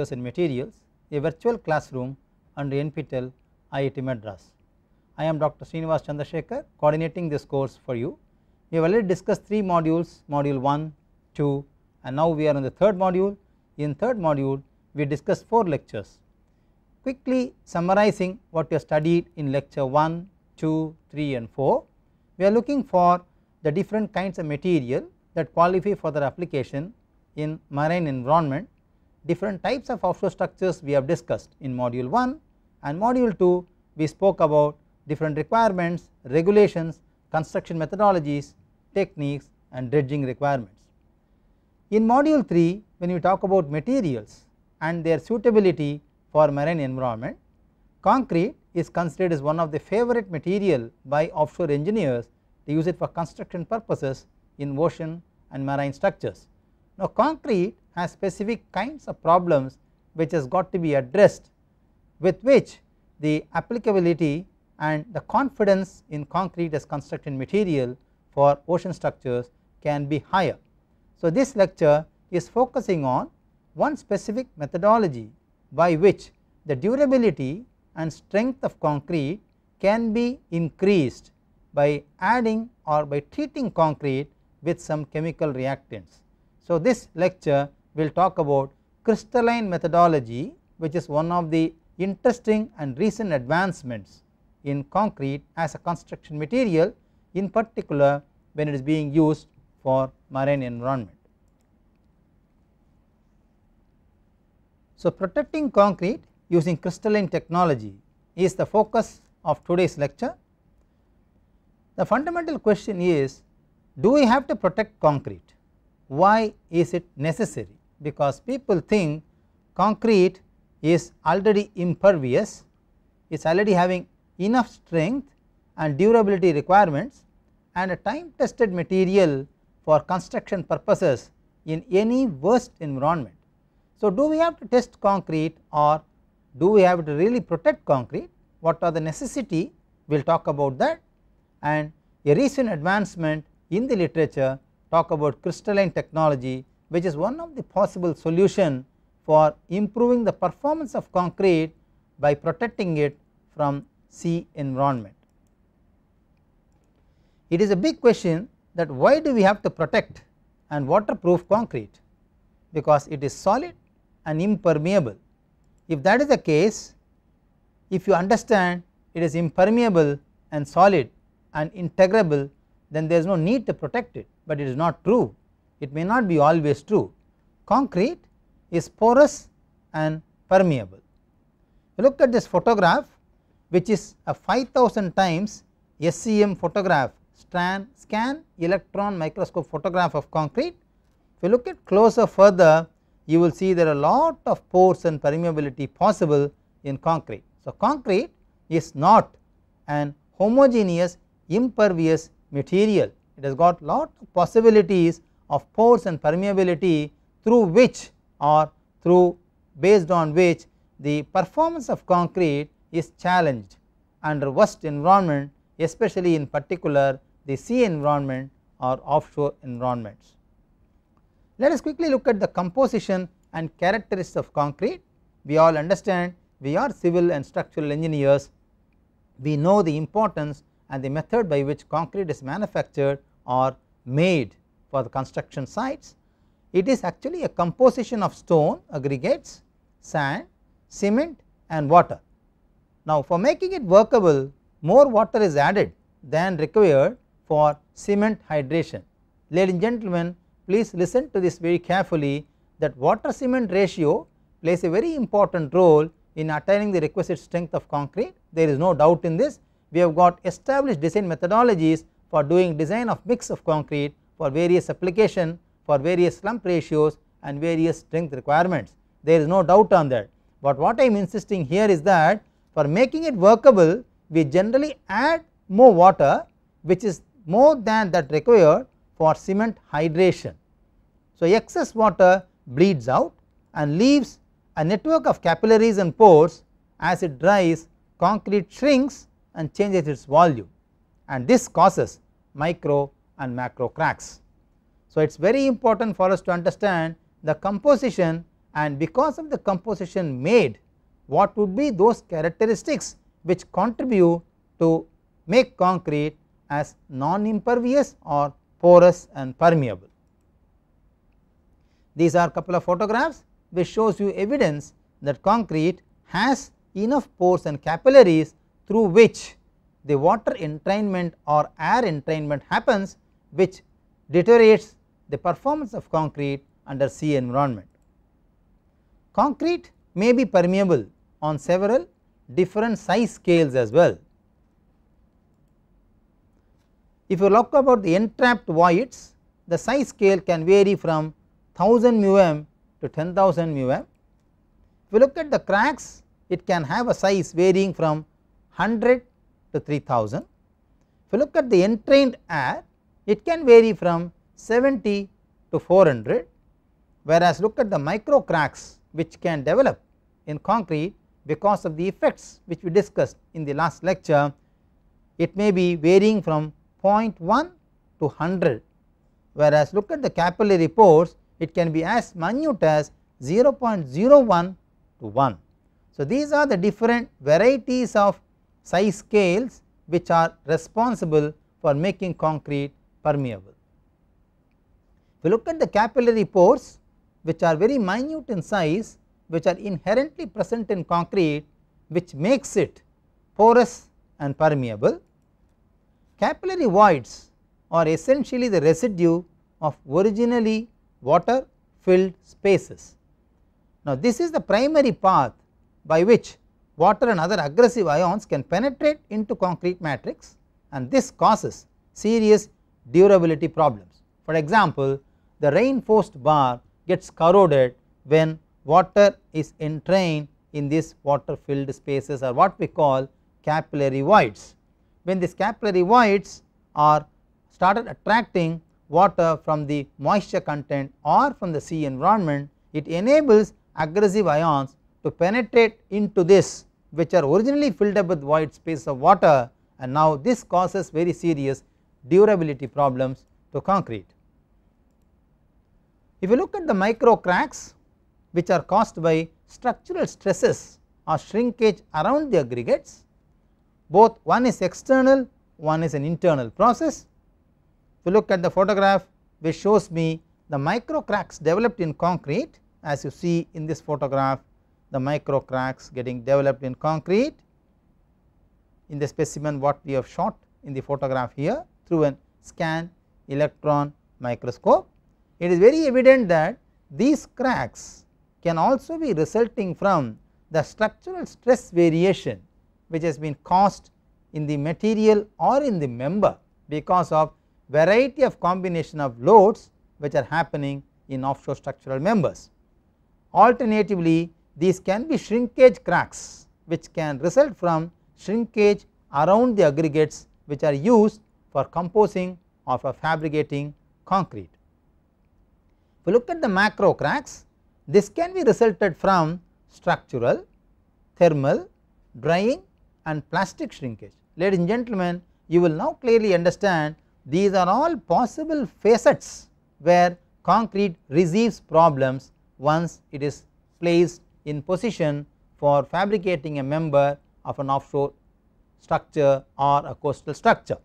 Vectors and Materials, a virtual classroom under NPTEL IIT Madras. I am Dr. Srinivas Chandrasekhar coordinating this course for you. We have already discussed 3 modules, module 1, 2 and now we are on the third module. In third module we discussed 4 lectures. Quickly summarizing what we have studied in lecture 1, 2, 3 and 4. We are looking for the different kinds of material that qualify for their application in marine environment different types of offshore structures we have discussed in module 1 and module 2 we spoke about different requirements, regulations, construction methodologies, techniques and dredging requirements. In module 3 when we talk about materials and their suitability for marine environment, concrete is considered as one of the favorite material by offshore engineers to use it for construction purposes in ocean and marine structures. Now concrete has specific kinds of problems which has got to be addressed with which the applicability and the confidence in concrete as construction material for ocean structures can be higher. So, this lecture is focusing on one specific methodology by which the durability and strength of concrete can be increased by adding or by treating concrete with some chemical reactants. So, this lecture we will talk about crystalline methodology which is one of the interesting and recent advancements in concrete as a construction material in particular when it is being used for marine environment. So, protecting concrete using crystalline technology is the focus of today's lecture. The fundamental question is do we have to protect concrete? Why is it necessary? because people think concrete is already impervious, it is already having enough strength and durability requirements and a time tested material for construction purposes in any worst environment. So, do we have to test concrete or do we have to really protect concrete? What are the necessity? We will talk about that and a recent advancement in the literature talk about crystalline technology which is one of the possible solution for improving the performance of concrete by protecting it from sea environment. It is a big question that why do we have to protect and waterproof concrete because it is solid and impermeable. If that is the case, if you understand it is impermeable and solid and integrable then there is no need to protect it, but it is not true it may not be always true. Concrete is porous and permeable. Look at this photograph which is a 5000 times SEM photograph strand scan electron microscope photograph of concrete. If you look at closer further you will see there are a lot of pores and permeability possible in concrete. So, concrete is not an homogeneous impervious material it has got lot of possibilities of pores and permeability through which or through based on which the performance of concrete is challenged under worst environment especially in particular the sea environment or offshore environments. Let us quickly look at the composition and characteristics of concrete. We all understand we are civil and structural engineers, we know the importance and the method by which concrete is manufactured or made for the construction sites. It is actually a composition of stone aggregates, sand, cement and water. Now, for making it workable more water is added than required for cement hydration. Ladies and gentlemen please listen to this very carefully that water cement ratio plays a very important role in attaining the requisite strength of concrete there is no doubt in this. We have got established design methodologies for doing design of mix of concrete for various application for various slump ratios and various strength requirements there is no doubt on that. But what I am insisting here is that for making it workable we generally add more water which is more than that required for cement hydration. So, excess water bleeds out and leaves a network of capillaries and pores as it dries concrete shrinks and changes its volume and this causes micro and macro cracks. So, it is very important for us to understand the composition and because of the composition made what would be those characteristics which contribute to make concrete as non impervious or porous and permeable. These are couple of photographs which shows you evidence that concrete has enough pores and capillaries through which the water entrainment or air entrainment happens which deteriorates the performance of concrete under sea environment. Concrete may be permeable on several different size scales as well. If you look about the entrapped voids, the size scale can vary from 1000 mu m to 10,000 mu m. If you look at the cracks, it can have a size varying from 100 to 3000. If you look at the entrained air, it can vary from 70 to 400 whereas look at the micro cracks which can develop in concrete because of the effects which we discussed in the last lecture it may be varying from 0.1 to 100 whereas look at the capillary pores it can be as minute as 0.01 to 1. So, these are the different varieties of size scales which are responsible for making concrete permeable. If we look at the capillary pores which are very minute in size which are inherently present in concrete which makes it porous and permeable. Capillary voids are essentially the residue of originally water filled spaces. Now, this is the primary path by which water and other aggressive ions can penetrate into concrete matrix and this causes serious durability problems. For example, the reinforced bar gets corroded when water is entrained in these water filled spaces or what we call capillary voids. When these capillary voids are started attracting water from the moisture content or from the sea environment, it enables aggressive ions to penetrate into this which are originally filled up with void space of water and now this causes very serious durability problems to concrete. If you look at the micro cracks which are caused by structural stresses or shrinkage around the aggregates, both one is external, one is an internal process. If you look at the photograph which shows me the micro cracks developed in concrete as you see in this photograph the micro cracks getting developed in concrete in the specimen what we have shot in the photograph here through an scan electron microscope. It is very evident that these cracks can also be resulting from the structural stress variation which has been caused in the material or in the member because of variety of combination of loads which are happening in offshore structural members. Alternatively, these can be shrinkage cracks which can result from shrinkage around the aggregates which are used for composing or for fabricating concrete. If you look at the macro cracks, this can be resulted from structural, thermal, drying and plastic shrinkage. Ladies and gentlemen, you will now clearly understand these are all possible facets where concrete receives problems once it is placed in position for fabricating a member of an offshore structure or a coastal structure.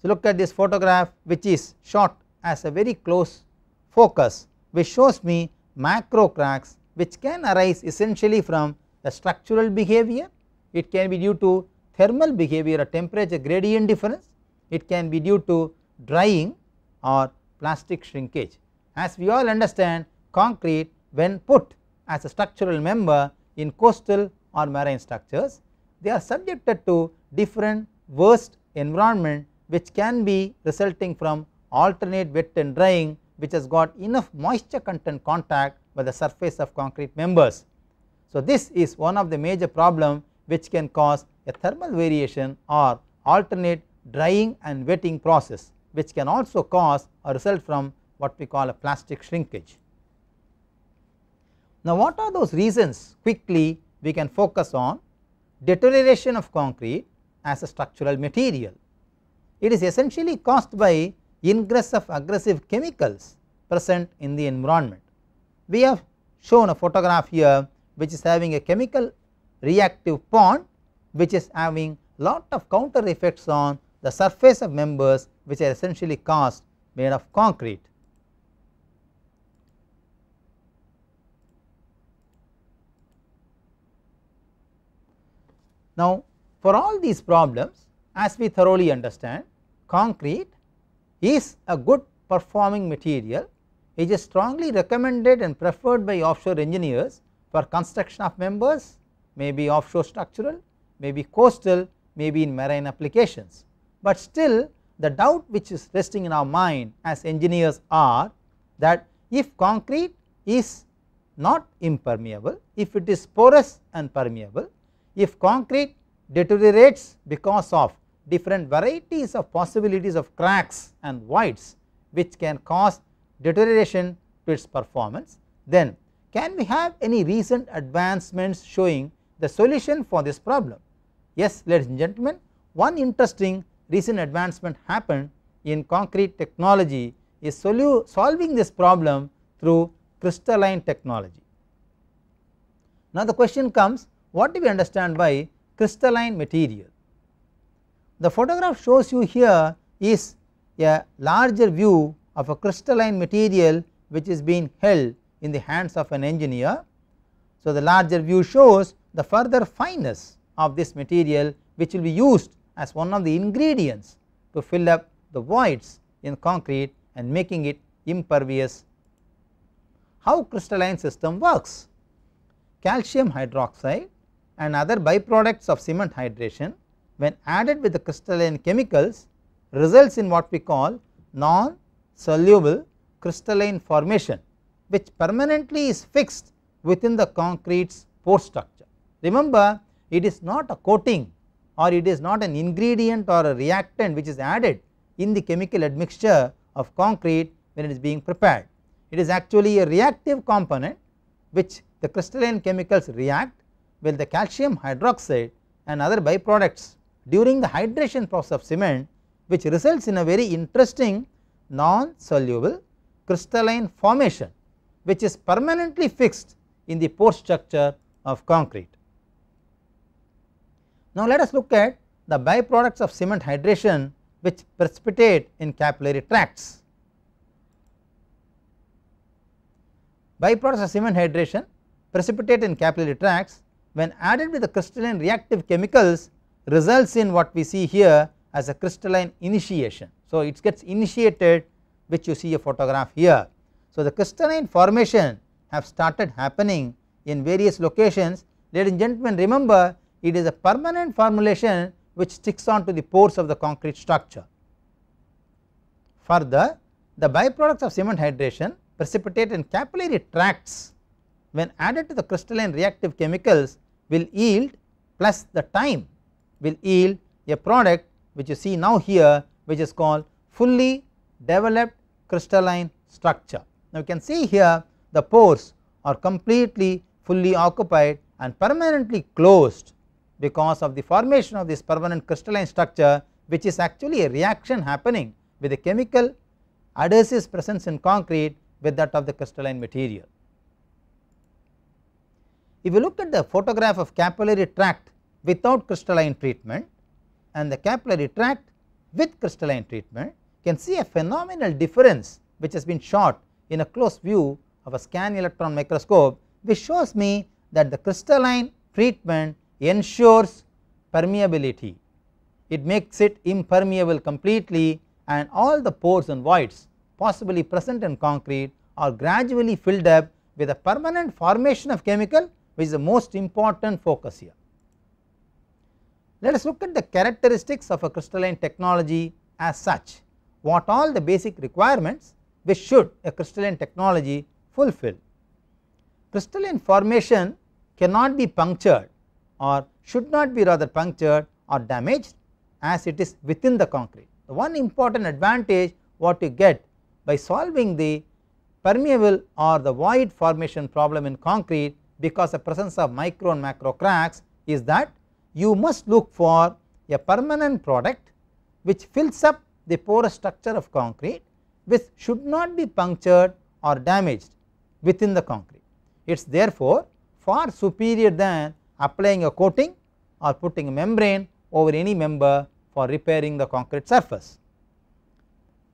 So, look at this photograph which is shot as a very close focus which shows me macro cracks which can arise essentially from the structural behavior, it can be due to thermal behavior or temperature gradient difference, it can be due to drying or plastic shrinkage. As we all understand concrete when put as a structural member in coastal or marine structures, they are subjected to different worst environment which can be resulting from alternate wet and drying which has got enough moisture content contact by the surface of concrete members. So, this is one of the major problem which can cause a thermal variation or alternate drying and wetting process which can also cause or result from what we call a plastic shrinkage. Now, what are those reasons quickly we can focus on deterioration of concrete as a structural material it is essentially caused by ingress of aggressive chemicals present in the environment. We have shown a photograph here which is having a chemical reactive pond which is having lot of counter effects on the surface of members which are essentially cast made of concrete. Now, for all these problems as we thoroughly understand concrete is a good performing material which is strongly recommended and preferred by offshore engineers for construction of members may be offshore structural, may be coastal, may be in marine applications. But still the doubt which is resting in our mind as engineers are that if concrete is not impermeable, if it is porous and permeable, if concrete deteriorates because of different varieties of possibilities of cracks and voids which can cause deterioration to its performance. Then can we have any recent advancements showing the solution for this problem? Yes ladies and gentlemen one interesting recent advancement happened in concrete technology is solving this problem through crystalline technology. Now the question comes what do we understand by crystalline material? the photograph shows you here is a larger view of a crystalline material which is being held in the hands of an engineer. So, the larger view shows the further fineness of this material which will be used as one of the ingredients to fill up the voids in concrete and making it impervious. How crystalline system works? Calcium hydroxide and other byproducts of cement hydration when added with the crystalline chemicals results in what we call non-soluble crystalline formation which permanently is fixed within the concrete's pore structure. Remember it is not a coating or it is not an ingredient or a reactant which is added in the chemical admixture of concrete when it is being prepared. It is actually a reactive component which the crystalline chemicals react with the calcium hydroxide and other byproducts during the hydration process of cement which results in a very interesting non-soluble crystalline formation which is permanently fixed in the pore structure of concrete. Now, let us look at the byproducts of cement hydration which precipitate in capillary tracts. Byproducts of cement hydration precipitate in capillary tracts when added with the crystalline reactive chemicals results in what we see here as a crystalline initiation. So, it gets initiated which you see a photograph here. So, the crystalline formation have started happening in various locations. Ladies and gentlemen remember it is a permanent formulation which sticks on to the pores of the concrete structure. Further the byproducts of cement hydration precipitate in capillary tracts when added to the crystalline reactive chemicals will yield plus the time will yield a product which you see now here which is called fully developed crystalline structure. Now you can see here the pores are completely fully occupied and permanently closed because of the formation of this permanent crystalline structure which is actually a reaction happening with the chemical adhesive presence in concrete with that of the crystalline material. If you look at the photograph of capillary tract without crystalline treatment and the capillary tract with crystalline treatment can see a phenomenal difference which has been shot in a close view of a scan electron microscope which shows me that the crystalline treatment ensures permeability. It makes it impermeable completely and all the pores and voids possibly present in concrete are gradually filled up with a permanent formation of chemical which is the most important focus here. Let us look at the characteristics of a crystalline technology as such, what all the basic requirements which should a crystalline technology fulfill. Crystalline formation cannot be punctured or should not be rather punctured or damaged as it is within the concrete. The one important advantage what you get by solving the permeable or the void formation problem in concrete because the presence of micro and macro cracks is that you must look for a permanent product which fills up the porous structure of concrete which should not be punctured or damaged within the concrete. It is therefore far superior than applying a coating or putting a membrane over any member for repairing the concrete surface.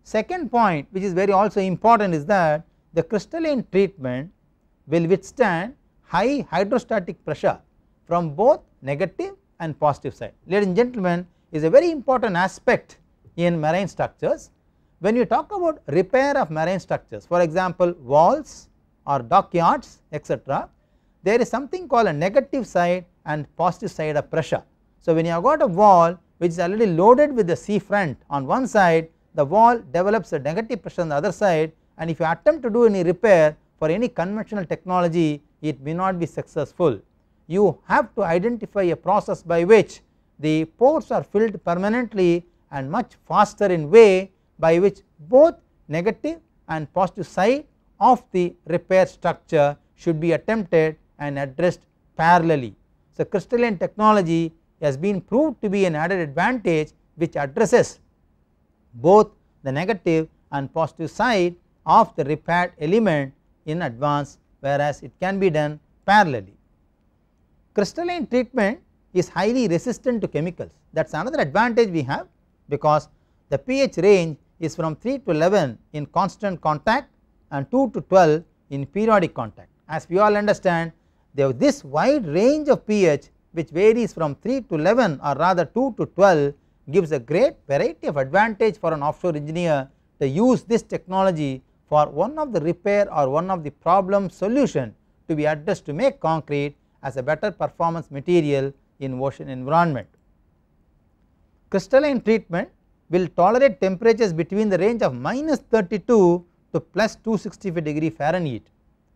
Second point which is very also important is that the crystalline treatment will withstand high hydrostatic pressure from both negative and positive side. Ladies and gentlemen is a very important aspect in marine structures. When you talk about repair of marine structures for example walls or dockyards etc., there is something called a negative side and positive side of pressure. So, when you have got a wall which is already loaded with the sea front on one side the wall develops a negative pressure on the other side and if you attempt to do any repair for any conventional technology it may not be successful you have to identify a process by which the pores are filled permanently and much faster in way by which both negative and positive side of the repair structure should be attempted and addressed parallelly. So, crystalline technology has been proved to be an added advantage which addresses both the negative and positive side of the repaired element in advance whereas it can be done parallelly crystalline treatment is highly resistant to chemicals that is another advantage we have because the pH range is from 3 to 11 in constant contact and 2 to 12 in periodic contact. As we all understand there is this wide range of pH which varies from 3 to 11 or rather 2 to 12 gives a great variety of advantage for an offshore engineer to use this technology for one of the repair or one of the problem solution to be addressed to make concrete as a better performance material in ocean environment. Crystalline treatment will tolerate temperatures between the range of minus 32 to plus 265 degree Fahrenheit.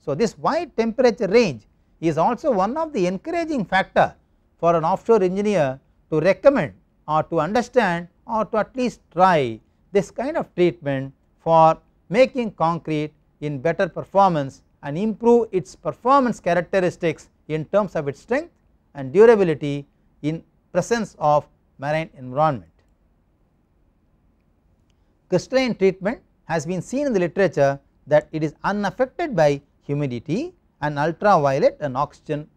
So, this wide temperature range is also one of the encouraging factor for an offshore engineer to recommend or to understand or to at least try this kind of treatment for making concrete in better performance and improve its performance characteristics in terms of its strength and durability in presence of marine environment. Crystalline treatment has been seen in the literature that it is unaffected by humidity and ultraviolet and oxygen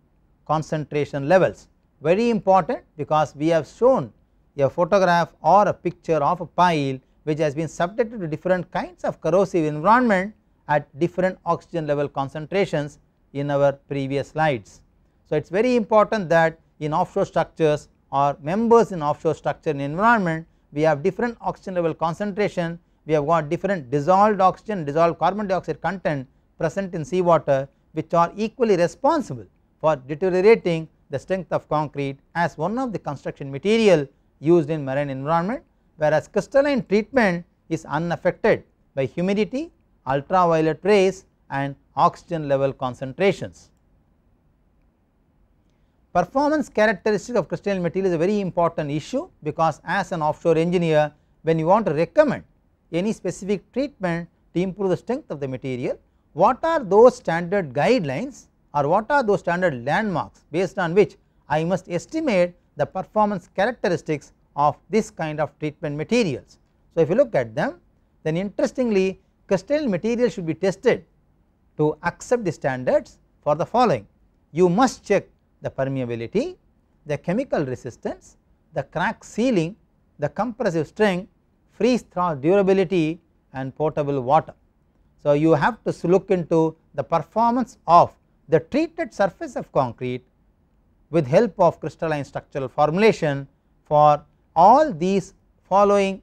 concentration levels very important because we have shown a photograph or a picture of a pile which has been subjected to different kinds of corrosive environment at different oxygen level concentrations in our previous slides. So, it is very important that in offshore structures or members in offshore structure and environment we have different oxygen level concentration, we have got different dissolved oxygen dissolved carbon dioxide content present in seawater which are equally responsible for deteriorating the strength of concrete as one of the construction material used in marine environment whereas crystalline treatment is unaffected by humidity, ultraviolet rays and oxygen level concentrations. Performance characteristic of crystalline material is a very important issue because as an offshore engineer when you want to recommend any specific treatment to improve the strength of the material, what are those standard guidelines or what are those standard landmarks based on which I must estimate the performance characteristics of this kind of treatment materials. So, if you look at them then interestingly crystalline material should be tested to accept the standards for the following. You must check the permeability, the chemical resistance, the crack sealing, the compressive strength, freeze thaw durability and potable water. So, you have to look into the performance of the treated surface of concrete with help of crystalline structural formulation for all these following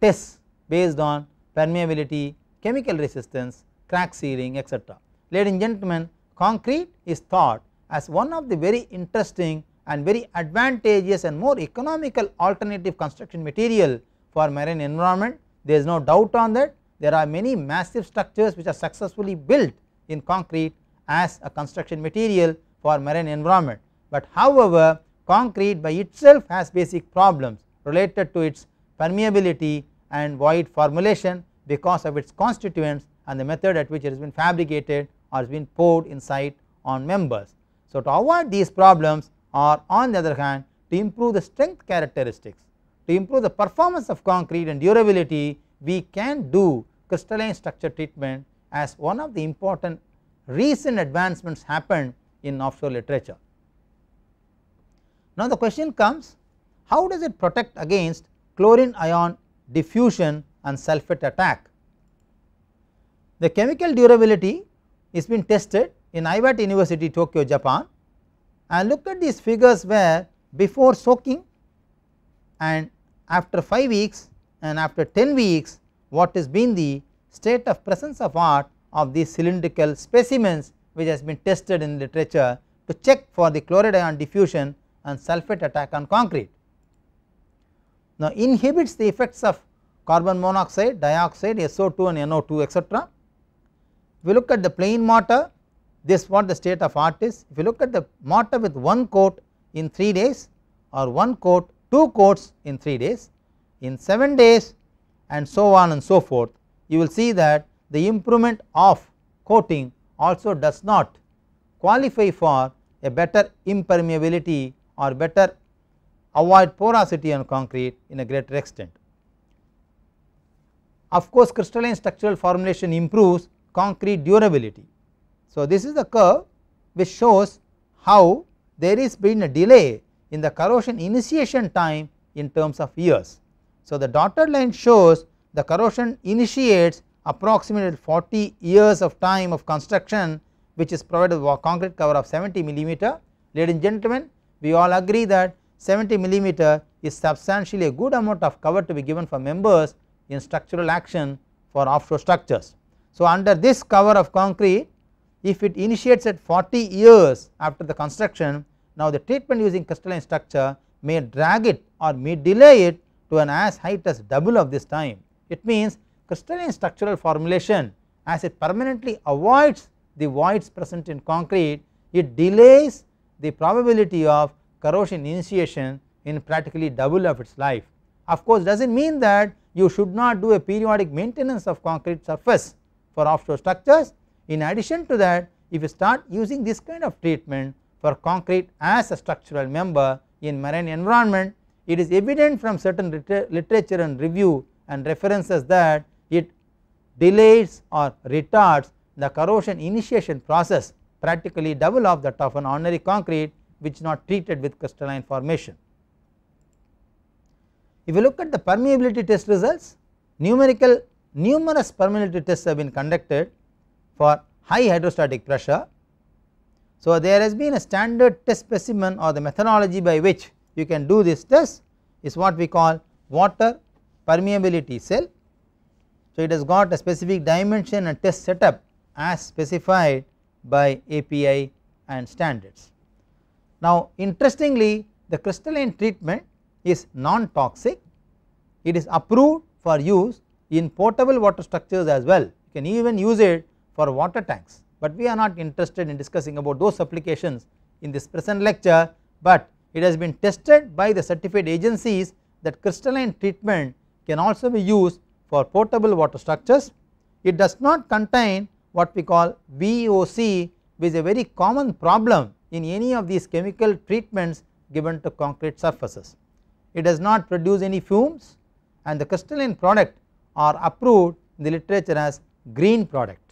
tests based on permeability, chemical resistance, crack sealing etc. Ladies and gentlemen concrete is thought as one of the very interesting and very advantageous and more economical alternative construction material for marine environment. There is no doubt on that there are many massive structures which are successfully built in concrete as a construction material for marine environment. But however, concrete by itself has basic problems related to its permeability and void formulation because of its constituents and the method at which it has been fabricated or has been poured inside on members. So, to avoid these problems or on the other hand to improve the strength characteristics, to improve the performance of concrete and durability we can do crystalline structure treatment as one of the important recent advancements happened in offshore literature. Now, the question comes how does it protect against chlorine ion diffusion and sulphate attack the chemical durability is been tested in Iwate University Tokyo Japan and look at these figures where before soaking and after 5 weeks and after 10 weeks what has been the state of presence of art of these cylindrical specimens which has been tested in literature to check for the chloride ion diffusion and sulphate attack on concrete. Now, inhibits the effects of carbon monoxide, dioxide, SO2 and NO2 etcetera if you look at the plain mortar this what the state of art is. If you look at the mortar with one coat in 3 days or one coat 2 coats in 3 days in 7 days and so on and so forth you will see that the improvement of coating also does not qualify for a better impermeability or better avoid porosity on concrete in a greater extent. Of course, crystalline structural formulation improves concrete durability. So, this is the curve which shows how there is been a delay in the corrosion initiation time in terms of years. So, the dotted line shows the corrosion initiates approximately 40 years of time of construction which is provided with concrete cover of 70 millimeter. Ladies and gentlemen, we all agree that 70 millimeter is substantially a good amount of cover to be given for members in structural action for offshore structures. So, under this cover of concrete if it initiates at 40 years after the construction now the treatment using crystalline structure may drag it or may delay it to an as height as double of this time. It means crystalline structural formulation as it permanently avoids the voids present in concrete it delays the probability of corrosion initiation in practically double of its life. Of course, does not mean that you should not do a periodic maintenance of concrete surface for offshore structures. In addition to that if you start using this kind of treatment for concrete as a structural member in marine environment it is evident from certain literature and review and references that it delays or retards the corrosion initiation process practically double of that of an ordinary concrete which is not treated with crystalline formation. If you look at the permeability test results numerical numerous permeability tests have been conducted for high hydrostatic pressure. So, there has been a standard test specimen or the methodology by which you can do this test is what we call water permeability cell. So, it has got a specific dimension and test setup as specified by API and standards. Now, interestingly the crystalline treatment is non toxic, it is approved for use in portable water structures as well you can even use it for water tanks but we are not interested in discussing about those applications in this present lecture but it has been tested by the certified agencies that crystalline treatment can also be used for portable water structures. It does not contain what we call VOC which is a very common problem in any of these chemical treatments given to concrete surfaces. It does not produce any fumes and the crystalline product are approved in the literature as green product.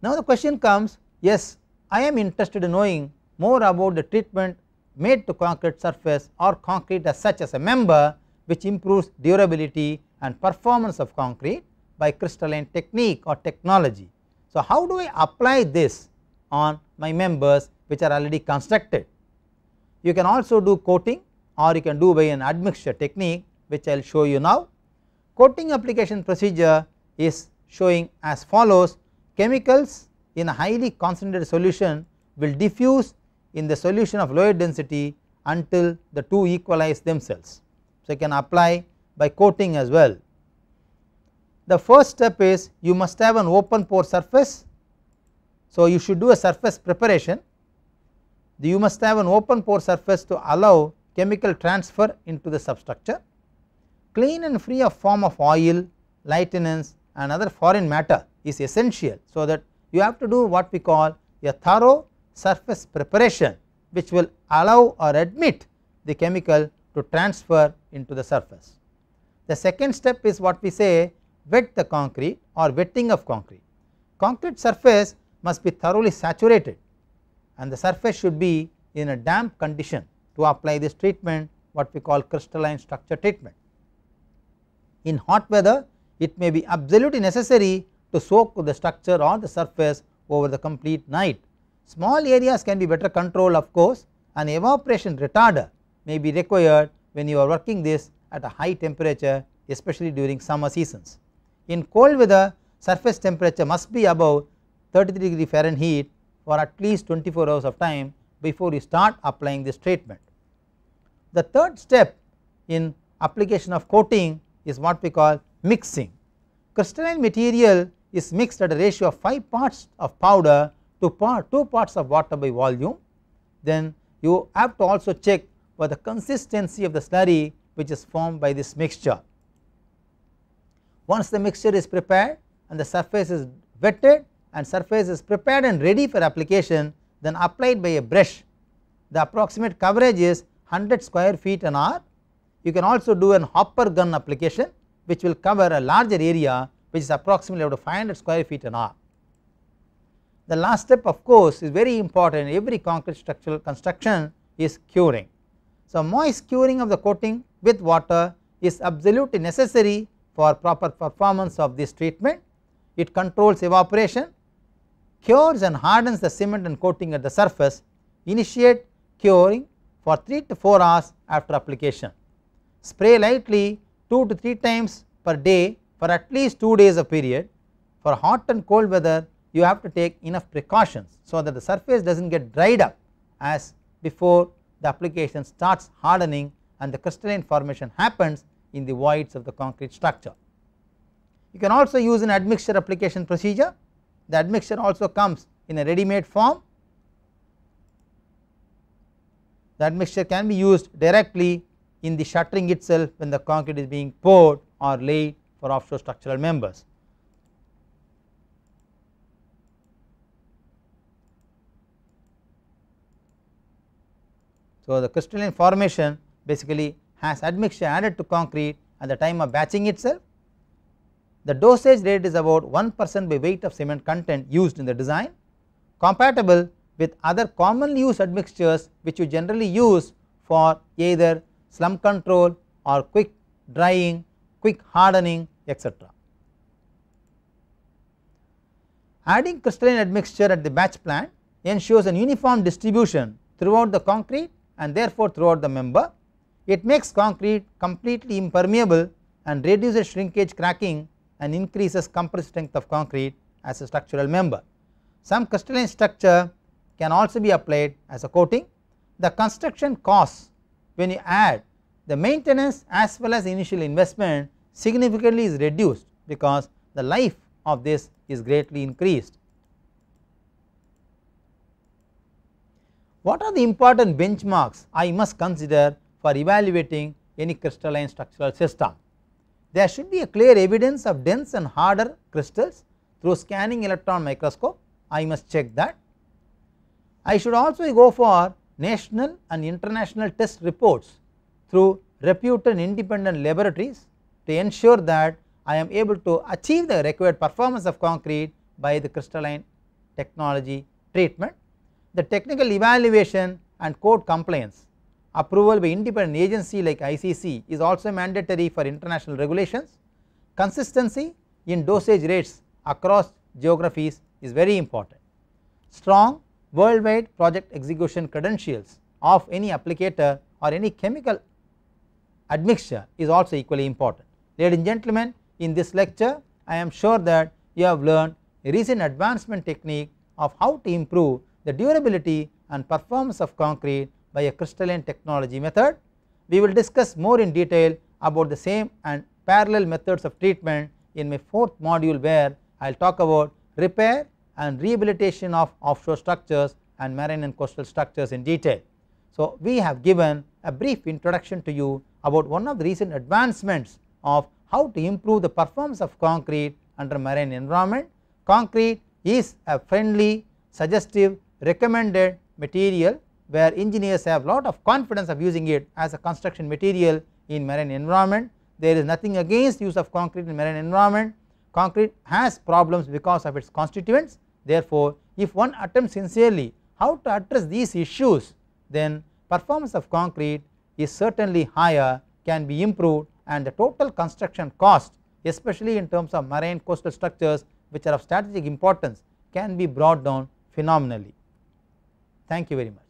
Now the question comes yes I am interested in knowing more about the treatment made to concrete surface or concrete as such as a member which improves durability and performance of concrete by crystalline technique or technology. So, how do I apply this on my members which are already constructed? You can also do coating or you can do by an admixture technique which I will show you now. Coating application procedure is showing as follows chemicals in a highly concentrated solution will diffuse in the solution of lower density until the two equalize themselves. So, you can apply by coating as well. The first step is you must have an open pore surface. So, you should do a surface preparation. You must have an open pore surface to allow chemical transfer into the substructure clean and free of form of oil, lighteners, and other foreign matter is essential. So, that you have to do what we call a thorough surface preparation which will allow or admit the chemical to transfer into the surface. The second step is what we say wet the concrete or wetting of concrete. Concrete surface must be thoroughly saturated and the surface should be in a damp condition to apply this treatment what we call crystalline structure treatment. In hot weather it may be absolutely necessary to soak the structure or the surface over the complete night. Small areas can be better controlled of course an evaporation retarder may be required when you are working this at a high temperature especially during summer seasons. In cold weather surface temperature must be above 33 degree Fahrenheit for at least 24 hours of time before you start applying this treatment. The third step in application of coating is what we call mixing. Crystalline material is mixed at a ratio of 5 parts of powder to part 2 parts of water by volume. Then you have to also check for the consistency of the slurry which is formed by this mixture. Once the mixture is prepared and the surface is wetted and surface is prepared and ready for application then applied by a brush the approximate coverage is 100 square feet an hour you can also do an hopper gun application which will cover a larger area which is approximately about 500 square feet an hour. The last step of course is very important every concrete structural construction is curing. So, moist curing of the coating with water is absolutely necessary for proper performance of this treatment. It controls evaporation, cures and hardens the cement and coating at the surface, initiate curing for 3 to 4 hours after application spray lightly 2 to 3 times per day for at least 2 days a period. For hot and cold weather you have to take enough precautions so that the surface does not get dried up as before the application starts hardening and the crystalline formation happens in the voids of the concrete structure. You can also use an admixture application procedure, the admixture also comes in a ready made form. The admixture can be used directly in the shuttering itself when the concrete is being poured or laid for offshore structural members. So, the crystalline formation basically has admixture added to concrete at the time of batching itself. The dosage rate is about 1 percent by weight of cement content used in the design compatible with other commonly used admixtures which you generally use for either slump control or quick drying, quick hardening etc. Adding crystalline admixture at the batch plant ensures an uniform distribution throughout the concrete and therefore throughout the member. It makes concrete completely impermeable and reduces shrinkage cracking and increases compressive strength of concrete as a structural member. Some crystalline structure can also be applied as a coating. The construction costs when you add the maintenance as well as initial investment significantly is reduced because the life of this is greatly increased. What are the important benchmarks I must consider for evaluating any crystalline structural system? There should be a clear evidence of dense and harder crystals through scanning electron microscope I must check that. I should also go for national and international test reports through reputed independent laboratories to ensure that I am able to achieve the required performance of concrete by the crystalline technology treatment. The technical evaluation and code compliance approval by independent agency like ICC is also mandatory for international regulations. Consistency in dosage rates across geographies is very important. Strong worldwide project execution credentials of any applicator or any chemical admixture is also equally important. Ladies and gentlemen in this lecture I am sure that you have learned a recent advancement technique of how to improve the durability and performance of concrete by a crystalline technology method. We will discuss more in detail about the same and parallel methods of treatment in my fourth module where I will talk about repair, and rehabilitation of offshore structures and marine and coastal structures in detail. So, we have given a brief introduction to you about one of the recent advancements of how to improve the performance of concrete under marine environment. Concrete is a friendly, suggestive, recommended material where engineers have lot of confidence of using it as a construction material in marine environment. There is nothing against use of concrete in marine environment, concrete has problems because of its constituents therefore if one attempts sincerely how to address these issues then performance of concrete is certainly higher can be improved and the total construction cost especially in terms of marine coastal structures which are of strategic importance can be brought down phenomenally. Thank you very much.